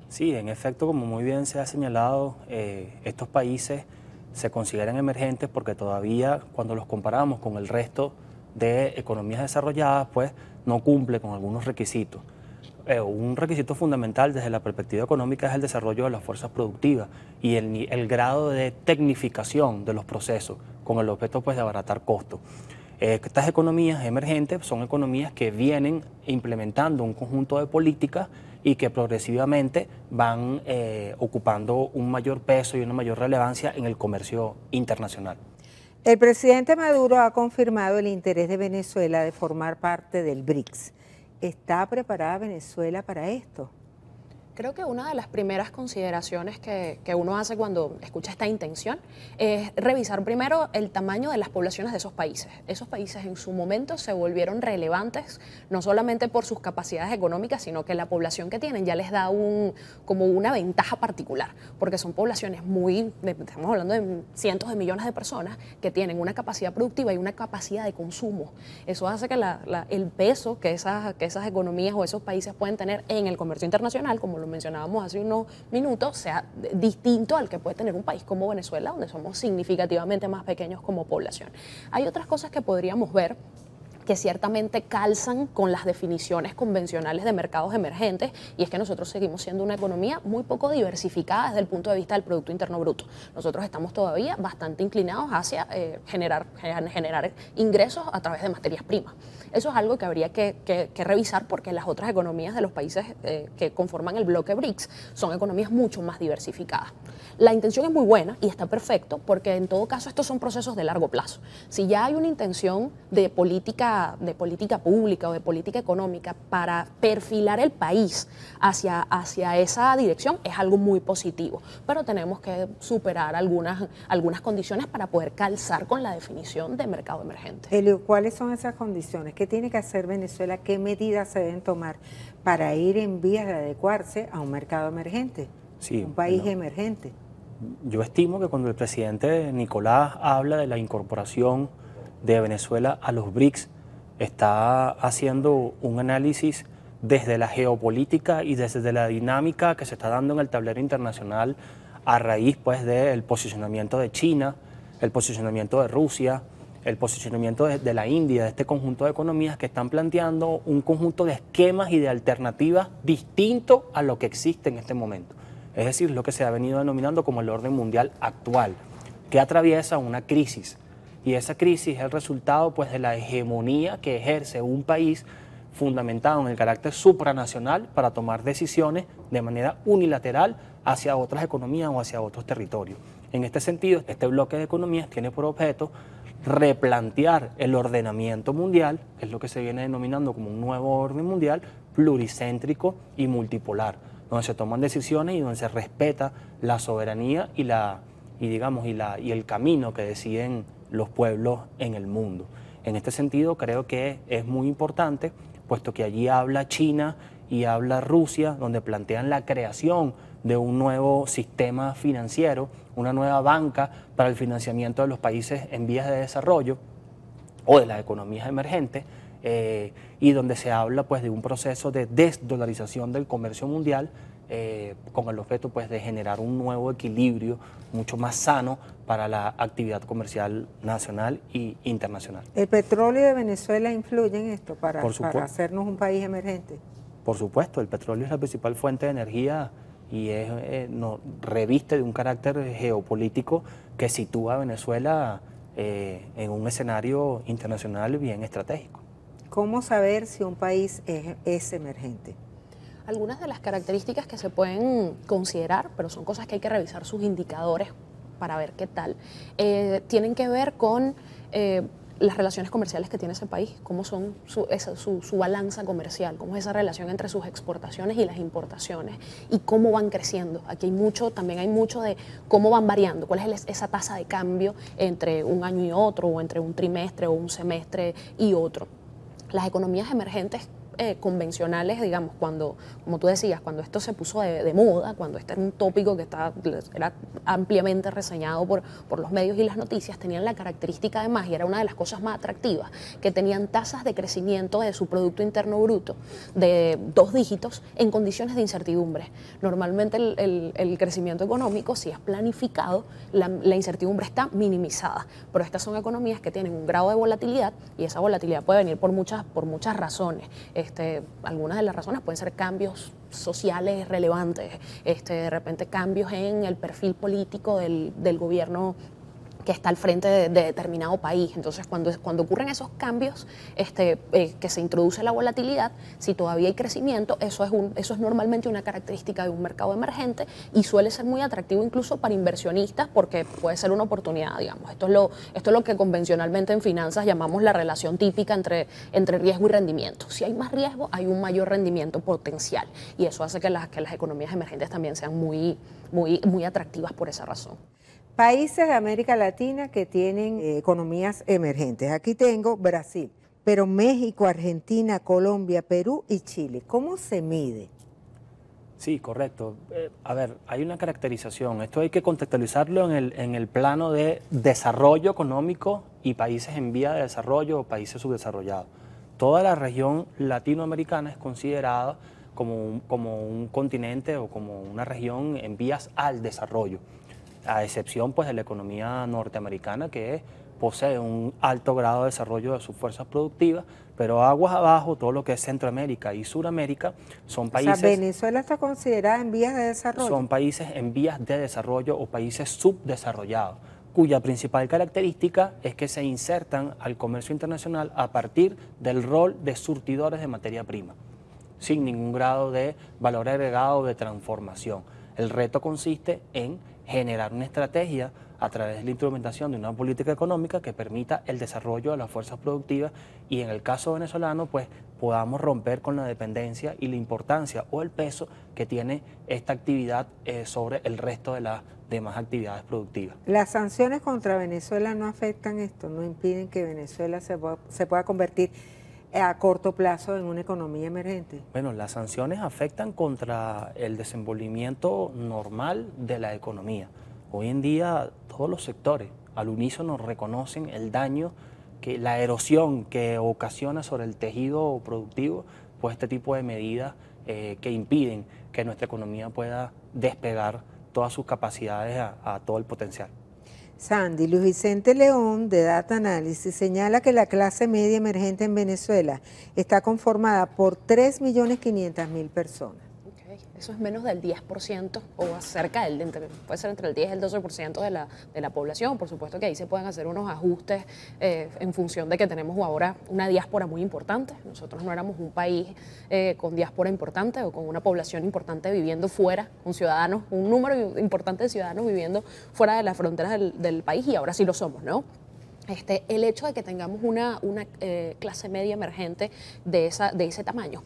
Sí, en efecto, como muy bien se ha señalado, eh, estos países se consideran emergentes porque todavía cuando los comparamos con el resto de economías desarrolladas, pues no cumple con algunos requisitos. Eh, un requisito fundamental desde la perspectiva económica es el desarrollo de las fuerzas productivas y el grado de tecnificación de los procesos con el objeto pues, de abaratar costos. Eh, estas economías emergentes son economías que vienen implementando un conjunto de políticas y que progresivamente van eh, ocupando un mayor peso y una mayor relevancia en el comercio internacional. El presidente Maduro ha confirmado el interés de Venezuela de formar parte del BRICS. ¿Está preparada Venezuela para esto? Creo que una de las primeras consideraciones que, que, uno hace cuando escucha esta intención es revisar primero el tamaño de las poblaciones de esos países. Esos países en su momento se volvieron relevantes no solamente por sus capacidades económicas, sino que la población que tienen ya les da un, como una ventaja particular, porque son poblaciones muy, estamos hablando de cientos de millones de personas que tienen una capacidad productiva y una capacidad de consumo. Eso hace que el peso que esas, que esas economías o esos países pueden tener en el comercio internacional, como lo mencionábamos hace unos minutos, sea distinto al que puede tener un país como Venezuela, donde somos significativamente más pequeños como población. Hay otras cosas que podríamos ver que ciertamente calzan con las definiciones convencionales de mercados emergentes y es que nosotros seguimos siendo una economía muy poco diversificada desde el punto de vista del Producto Interno Bruto. Nosotros estamos todavía bastante inclinados hacia eh, generar, eh, generar ingresos a través de materias primas. Eso es algo que habría que, revisar porque las otras economías de los países eh, que conforman el bloque BRICS son economías mucho más diversificadas. La intención es muy buena y está perfecto porque en todo caso estos son procesos de largo plazo. Si ya hay una intención de política de política pública o de política económica para perfilar el país hacia, hacia esa dirección es algo muy positivo, pero tenemos que superar algunas, algunas condiciones para poder calzar con la definición de mercado emergente. Helio, ¿cuáles son esas condiciones? ¿Qué tiene que hacer Venezuela? ¿Qué medidas se deben tomar para ir en vías de adecuarse a un mercado emergente? Sí, un país emergente yo estimo que cuando el presidente Nicolás habla de la incorporación de Venezuela a los BRICS, está haciendo un análisis desde la geopolítica y desde la dinámica que se está dando en el tablero internacional a raíz pues del posicionamiento de China, el posicionamiento de Rusia, el posicionamiento de, de, la India, de este conjunto de economías que están planteando un conjunto de esquemas y de alternativas distinto a lo que existe en este momento. Es decir, lo que se ha venido denominando como el orden mundial actual, que atraviesa una crisis y esa crisis es el resultado pues, de la hegemonía que ejerce un país fundamentado en el carácter supranacional para tomar decisiones de manera unilateral hacia otras economías o hacia otros territorios. En este sentido, este bloque de economías tiene por objeto replantear el ordenamiento mundial, que es lo que se viene denominando como un nuevo orden mundial, pluricéntrico y multipolar, donde se toman decisiones y donde se respeta la soberanía y la y digamos y la y el camino que deciden los pueblos en el mundo. En este sentido creo que es muy importante, puesto que allí habla China y habla Rusia, donde plantean la creación de un nuevo sistema financiero, una nueva banca para el financiamiento de los países en vías de desarrollo o de las economías emergentes, eh, y donde se habla pues, de un proceso de desdolarización del comercio mundial eh, con el objeto pues, de generar un nuevo equilibrio mucho más sano para la actividad comercial nacional e internacional. ¿El petróleo de Venezuela influye en esto para, hacernos un país emergente? Por supuesto, el petróleo es la principal fuente de energía y es, eh, reviste de un carácter geopolítico que sitúa a Venezuela eh, en un escenario internacional bien estratégico. ¿Cómo saber si un país es emergente? algunas de las características que se pueden considerar, pero son cosas que hay que revisar sus indicadores para ver qué tal, eh, tienen que ver con eh, las relaciones comerciales que tiene ese país, cómo son su, su, balanza comercial, cómo es esa relación entre sus exportaciones y las importaciones y cómo van creciendo. Aquí hay mucho, también hay mucho de cómo van variando, cuál es esa tasa de cambio entre un año y otro, o entre un trimestre o un semestre y otro. Las economías emergentes eh, convencionales, digamos, cuando, como tú decías, cuando esto se puso de, moda, cuando este era un tópico que está era ampliamente reseñado por, por los medios y las noticias, tenían la característica además, y era una de las cosas más atractivas, que tenían tasas de crecimiento de su Producto Interno Bruto de dos dígitos en condiciones de incertidumbre. Normalmente el, crecimiento económico, si es planificado, la, incertidumbre está minimizada, pero estas son economías que tienen un grado de volatilidad y esa volatilidad puede venir por muchas, por muchas razones. Este, algunas de las razones pueden ser cambios sociales relevantes, este, de repente cambios en el perfil político del, del gobierno que está al frente de, determinado país. Entonces, cuando, cuando ocurren esos cambios, este, eh, que se introduce la volatilidad, si todavía hay crecimiento, eso es, eso es normalmente una característica de un mercado emergente y suele ser muy atractivo incluso para inversionistas porque puede ser una oportunidad, digamos. Esto es lo, esto es lo que convencionalmente en finanzas llamamos la relación típica entre, riesgo y rendimiento. Si hay más riesgo, hay un mayor rendimiento potencial y eso hace que las, que las economías emergentes también sean muy, muy, muy atractivas por esa razón. Países de América Latina que tienen eh, economías emergentes. Aquí tengo Brasil, pero México, Argentina, Colombia, Perú y Chile. ¿Cómo se mide? Sí, correcto. Eh, a ver, hay una caracterización. Esto hay que contextualizarlo en el, plano de desarrollo económico y países en vía de desarrollo o países subdesarrollados. Toda la región latinoamericana es considerada como un continente o como una región en vías al desarrollo a excepción pues, de la economía norteamericana que posee un alto grado de desarrollo de sus fuerzas productivas, pero aguas abajo, todo lo que es Centroamérica y Suramérica son países... O Venezuela está considerada en vías de desarrollo. Son países en vías de desarrollo o países subdesarrollados cuya principal característica es que se insertan al comercio internacional a partir del rol de surtidores de materia prima, sin ningún grado de valor agregado de transformación. El reto consiste en generar una estrategia a través de la implementación de una política económica que permita el desarrollo de las fuerzas productivas y en el caso venezolano pues podamos romper con la dependencia y la importancia o el peso que tiene esta actividad eh, sobre el resto de las demás actividades productivas. Las sanciones contra Venezuela no afectan esto, no impiden que Venezuela se pueda, se pueda convertir a corto plazo en una economía emergente? Bueno, las sanciones afectan contra el desenvolvimiento normal de la economía. Hoy en día todos los sectores al unísono reconocen el daño, que, la erosión que ocasiona sobre el tejido productivo, pues este tipo de medidas eh, que impiden que nuestra economía pueda despegar todas sus capacidades a todo el potencial. Sandy, Luis Vicente León, de Data Analysis, señala que la clase media emergente en Venezuela está conformada por 3.500.000 personas eso es menos del 10% o cerca del, puede ser entre el 10 y el 12% de la, población. Por supuesto que ahí se pueden hacer unos ajustes eh, en función de que tenemos ahora una diáspora muy importante. Nosotros no éramos un país eh, con diáspora importante o con una población importante viviendo fuera, con ciudadanos, un número importante de ciudadanos viviendo fuera de las fronteras del, del país y ahora sí lo somos, ¿no? Este, el hecho de que tengamos una, eh, clase media emergente de, esa, de ese tamaño,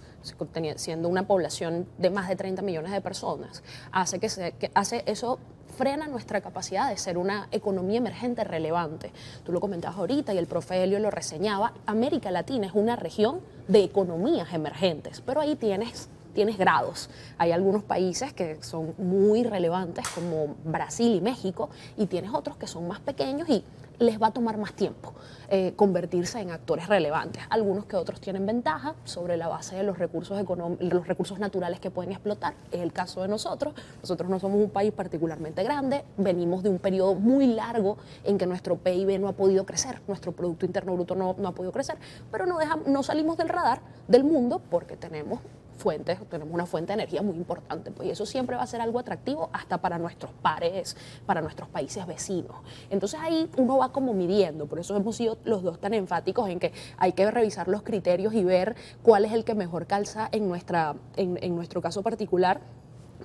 siendo una población de más de 30 millones de personas, hace que, se, hace eso frena nuestra capacidad de ser una economía emergente relevante. Tú lo comentabas ahorita y el profe lo reseñaba, América Latina es una región de economías emergentes, pero ahí tienes tienes grados. Hay algunos países que son muy relevantes como Brasil y México y tienes otros que son más pequeños y les va a tomar más tiempo eh, convertirse en actores relevantes. Algunos que otros tienen ventaja sobre la base de los recursos, los recursos naturales que pueden explotar. Es el caso de nosotros. Nosotros no somos un país particularmente grande, venimos de un periodo muy largo en que nuestro PIB no ha podido crecer, nuestro Producto Interno Bruto no, ha podido crecer, pero no, dejamos, no salimos del radar del mundo porque tenemos fuentes, tenemos una fuente de energía muy importante, pues y eso siempre va a ser algo atractivo hasta para nuestros pares, para nuestros países vecinos. Entonces ahí uno va como midiendo, por eso hemos sido los dos tan enfáticos en que hay que revisar los criterios y ver cuál es el que mejor calza en, nuestra, en, nuestro caso particular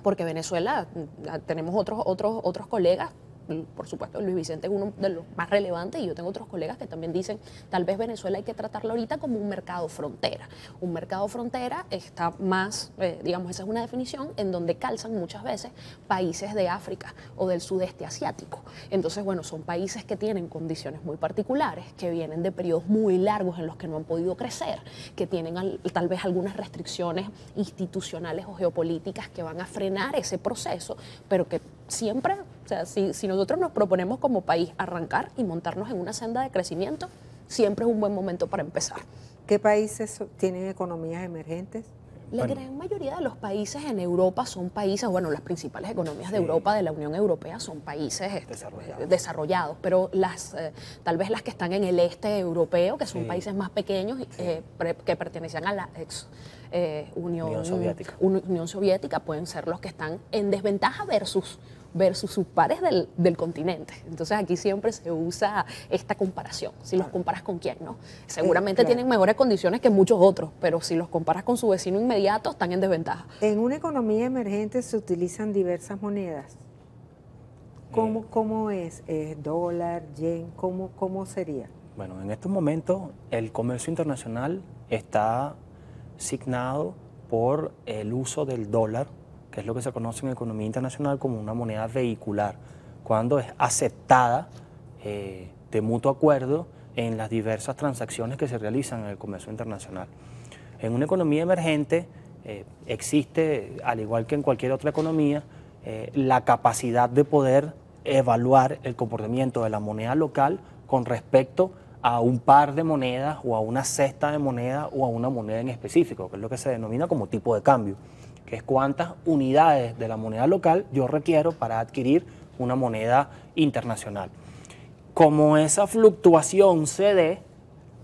porque Venezuela mm, tenemos otros otros otros colegas por supuesto, Luis Vicente es uno de los más relevantes y yo tengo otros colegas que también dicen, tal vez Venezuela hay que tratarlo ahorita como un mercado frontera. Un mercado frontera está más, eh, digamos, esa es una definición en donde calzan muchas veces países de África o del sudeste asiático. Entonces, bueno, son países que tienen condiciones muy particulares, que vienen de periodos muy largos en los que no han podido crecer, que tienen tal vez algunas restricciones institucionales o geopolíticas que van a frenar ese proceso, pero que siempre o sea, si, nosotros nos proponemos como país arrancar y montarnos en una senda de crecimiento, siempre es un buen momento para empezar. ¿Qué países tienen economías emergentes? La gran mayoría de los países en Europa son países, bueno, las principales economías de Europa, de la Unión Europea, son países este, desarrollados, pero las, eh, tal vez las que están en el este europeo, que son países más pequeños, eh, que pertenecían a la ex eh, Unión Soviética, pueden ser los que están en desventaja versus versus sus pares del, continente. Entonces aquí siempre se usa esta comparación, si los comparas con quién, ¿no? Eh, Seguramente tienen mejores condiciones que muchos otros, pero si los comparas con su vecino inmediato están en desventaja. En una economía emergente se utilizan diversas monedas. ¿Cómo, eh. cómo es? es? ¿Dólar, yen? ¿Cómo, ¿Cómo sería? Bueno, en estos momentos el comercio internacional está signado por el uso del dólar que es lo que se conoce en economía internacional como una moneda vehicular, cuando es aceptada eh, de mutuo acuerdo en las diversas transacciones que se realizan en el comercio internacional. En una economía emergente eh, existe, al igual que en cualquier otra economía, eh, la capacidad de poder evaluar el comportamiento de la moneda local con respecto a un par de monedas o a una cesta de monedas o a una moneda en específico, que es lo que se denomina como tipo de cambio es cuántas unidades de la moneda local yo requiero para adquirir una moneda internacional. Como esa fluctuación se dé,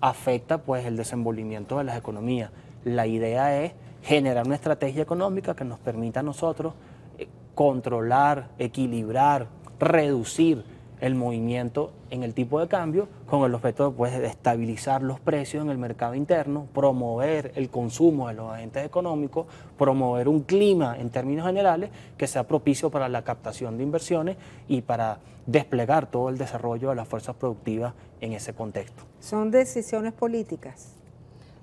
afecta pues el desenvolvimiento de las economías. La idea es generar una estrategia económica que nos permita a nosotros eh, controlar, equilibrar, reducir el movimiento en el tipo de cambio con el objeto pues, de estabilizar los precios en el mercado interno, promover el consumo de los agentes económicos, promover un clima en términos generales que sea propicio para la captación de inversiones y para desplegar todo el desarrollo de las fuerzas productivas en ese contexto. Son decisiones políticas.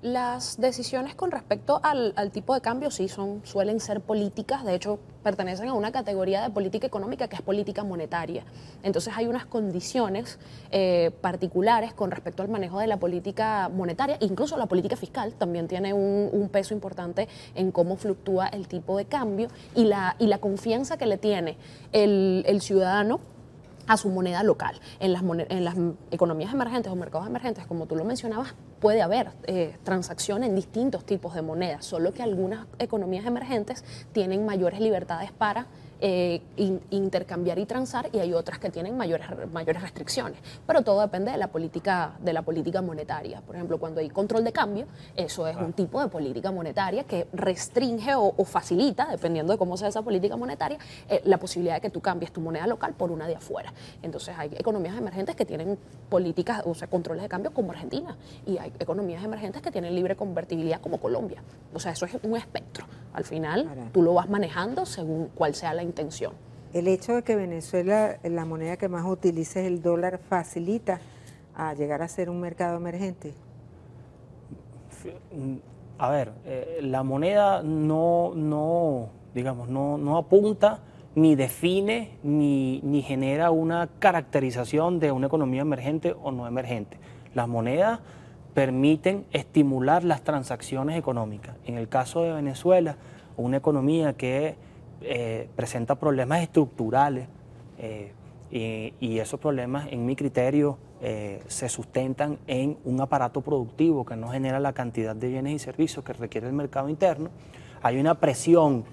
Las decisiones con respecto al, tipo de cambio sí son, suelen ser políticas, de hecho pertenecen a una categoría de política económica que es política monetaria. Entonces hay unas condiciones eh, particulares con respecto al manejo de la política monetaria, incluso la política fiscal también tiene un, peso importante en cómo fluctúa el tipo de cambio y la, y la confianza que le tiene el, el ciudadano a su moneda local. En las, en las economías emergentes o mercados emergentes, como tú lo mencionabas, puede haber eh, transacción en distintos tipos de monedas, solo que algunas economías emergentes tienen mayores libertades para eh, intercambiar y transar y hay otras que tienen mayores, mayores restricciones. Pero todo depende de la, política, de la política monetaria. Por ejemplo, cuando hay control de cambio, eso es un ah. tipo de política monetaria que restringe o, facilita, dependiendo de cómo sea esa política monetaria, eh, la posibilidad de que tú cambies tu moneda local por una de afuera. Entonces hay economías emergentes que tienen políticas, o sea, controles de cambio como Argentina y hay economías emergentes que tienen libre convertibilidad como Colombia. O sea, eso es un espectro. Al final, tú lo vas manejando según cuál sea la intención. El hecho de que Venezuela, la moneda que más utiliza es el dólar, facilita a llegar a ser un mercado emergente. Mm, a ver, eh, la moneda no, no, digamos, no, apunta ni define ni, ni, genera una caracterización de una economía emergente o no emergente. Las monedas permiten estimular las transacciones económicas. En el caso de Venezuela, una economía que eh, presenta problemas estructurales eh, y, esos problemas, en mi criterio, eh, se sustentan en un aparato productivo que no genera la cantidad de bienes y servicios que requiere el mercado interno. Hay una presión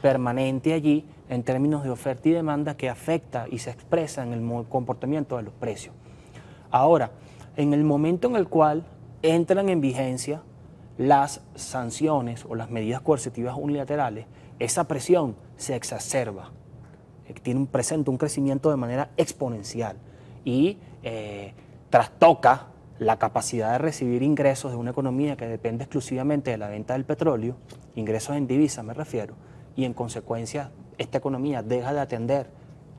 permanente allí en términos de oferta y demanda que afecta y se expresa en el comportamiento de los precios. Ahora, en el momento en el cual entran en vigencia las sanciones o las medidas coercitivas unilaterales, esa presión se exacerba, eh, tiene un presente, un crecimiento de manera exponencial y eh, trastoca la capacidad de recibir ingresos de una economía que depende exclusivamente de la venta del petróleo, ingresos en divisas me refiero, y en consecuencia esta economía deja de atender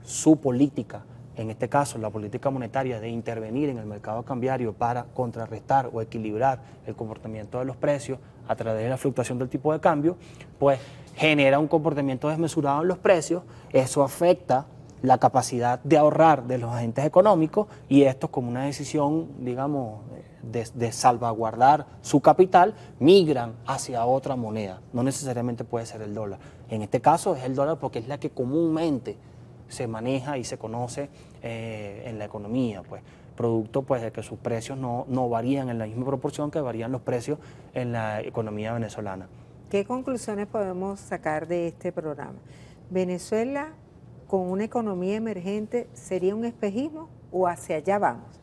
su política, en este caso la política monetaria, de intervenir en el mercado cambiario para contrarrestar o equilibrar el comportamiento de los precios a través de la fluctuación del tipo de cambio, pues genera un comportamiento desmesurado en los precios, eso afecta la capacidad de ahorrar de los agentes económicos y estos como una decisión, digamos, de, salvaguardar su capital, migran hacia otra moneda. No necesariamente puede ser el dólar. En este caso es el dólar porque es la que comúnmente se maneja y se conoce eh, en la economía. Pues producto pues, de que sus precios no, no varían en la misma proporción que varían los precios en la economía venezolana. ¿Qué conclusiones podemos sacar de este programa? ¿Venezuela con una economía emergente sería un espejismo o hacia allá vamos?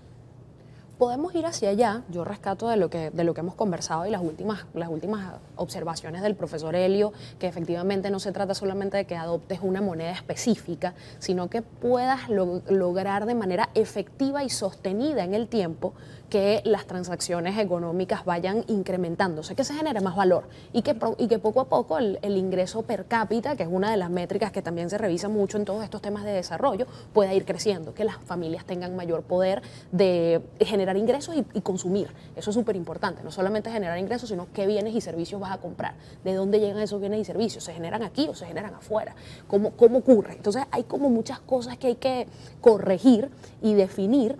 podemos ir hacia allá. Yo rescato de lo que, de lo que hemos conversado y las últimas, las últimas observaciones del profesor Helio, que efectivamente no se trata solamente de que adoptes una moneda específica, sino que puedas lograr de manera efectiva y sostenida en el tiempo que las transacciones económicas vayan incrementándose, que se genere más valor y que, y que poco a poco el, ingreso per cápita, que es una de las métricas que también se revisa mucho en todos estos temas de desarrollo, pueda ir creciendo, que las familias tengan mayor poder de generar ingresos y, consumir. Eso es súper importante, no solamente generar ingresos, sino qué bienes y servicios vas a comprar, de dónde llegan esos bienes y servicios, se generan aquí o se generan afuera, cómo, cómo ocurre. Entonces hay como muchas cosas que hay que corregir y definir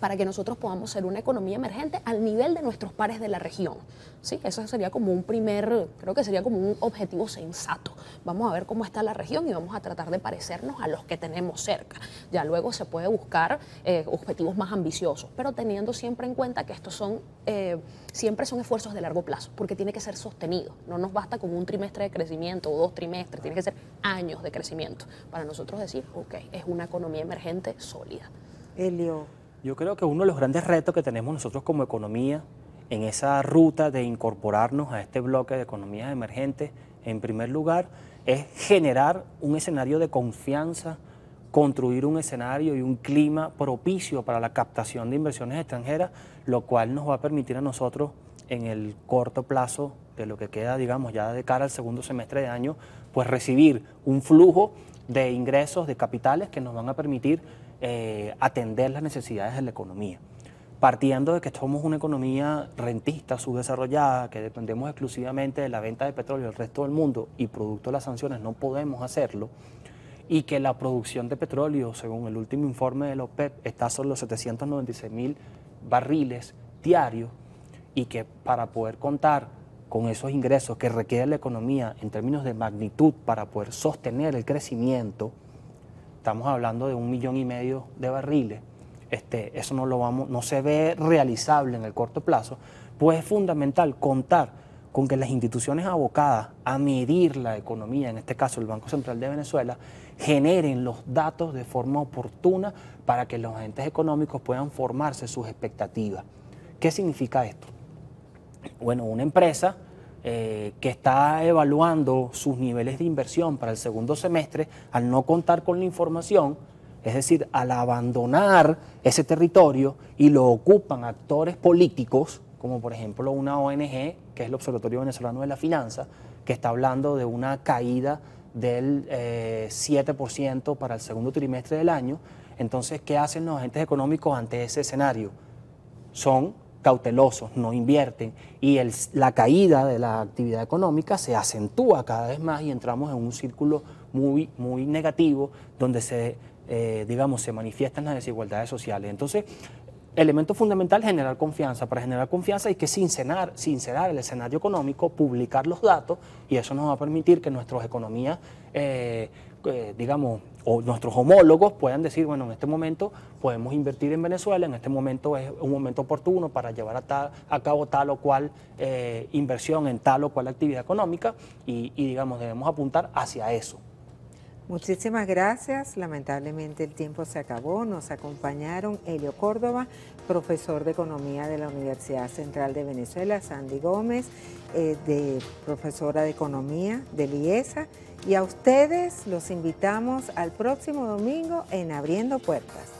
para que nosotros podamos ser una economía emergente al nivel de nuestros pares de la región. ¿Sí? Eso sería como un primer, creo que sería como un objetivo sensato. Vamos a ver cómo está la región y vamos a tratar de parecernos a los que tenemos cerca. Ya luego se puede buscar eh, objetivos más ambiciosos, pero teniendo siempre en cuenta que estos son, eh, siempre son esfuerzos de largo plazo, porque tiene que ser sostenido. No nos basta con un trimestre de crecimiento o dos trimestres, tiene que ser años de crecimiento para nosotros decir, ok, es una economía emergente sólida. Elio, yo creo que uno de los grandes retos que tenemos nosotros como economía en esa ruta de incorporarnos a este bloque de economías emergentes, en primer lugar, es generar un escenario de confianza, construir un escenario y un clima propicio para la captación de inversiones extranjeras, lo cual nos va a permitir a nosotros en el corto plazo de lo que queda, digamos, ya de cara al segundo semestre de año, pues recibir un flujo de ingresos, de capitales que nos van a permitir eh, atender las necesidades de la economía. Partiendo de que somos una economía rentista, subdesarrollada, que dependemos exclusivamente de la venta de petróleo del resto del mundo y producto de las sanciones no podemos hacerlo, y que la producción de petróleo, según el último informe de la OPEP, está sobre los 796 mil barriles diarios, y que para poder contar con esos ingresos que requiere la economía en términos de magnitud para poder sostener el crecimiento, estamos hablando de un millón y medio de barriles, este, eso no, lo vamos, no se ve realizable en el corto plazo, pues es fundamental contar con que las instituciones abocadas a medir la economía, en este caso el Banco Central de Venezuela, generen los datos de forma oportuna para que los agentes económicos puedan formarse sus expectativas. ¿Qué significa esto? Bueno, una empresa eh, que está evaluando sus niveles de inversión para el segundo semestre, al no contar con la información, es decir, al abandonar ese territorio y lo ocupan actores políticos, como por ejemplo una ONG, que es el Observatorio Venezolano de la Finanza, que está hablando de una caída del 7% eh, para el segundo trimestre del año. Entonces, ¿qué hacen los agentes económicos ante ese escenario? Son cautelosos, no invierten y la caída de la actividad económica se acentúa cada vez más y entramos en un círculo muy, muy negativo donde se, eh, digamos, se manifiestan las desigualdades sociales. Entonces, elemento fundamental es generar confianza. Para generar confianza hay que sincerar, sincerar el escenario económico, publicar los datos y eso nos va a permitir que nuestras economías, eh, eh, digamos, o nuestros homólogos puedan decir, bueno, en este momento podemos invertir en Venezuela, en este momento es un momento oportuno para llevar a, cabo tal o cual eh, inversión en tal o cual actividad económica y digamos, debemos apuntar hacia eso. Muchísimas gracias. Lamentablemente el tiempo se acabó. Nos acompañaron Helio Córdoba, profesor de Economía de la Universidad Central de Venezuela, Sandy Gómez, eh, de, profesora de Economía de LIESA. Y a ustedes los invitamos al próximo domingo en Abriendo Puertas.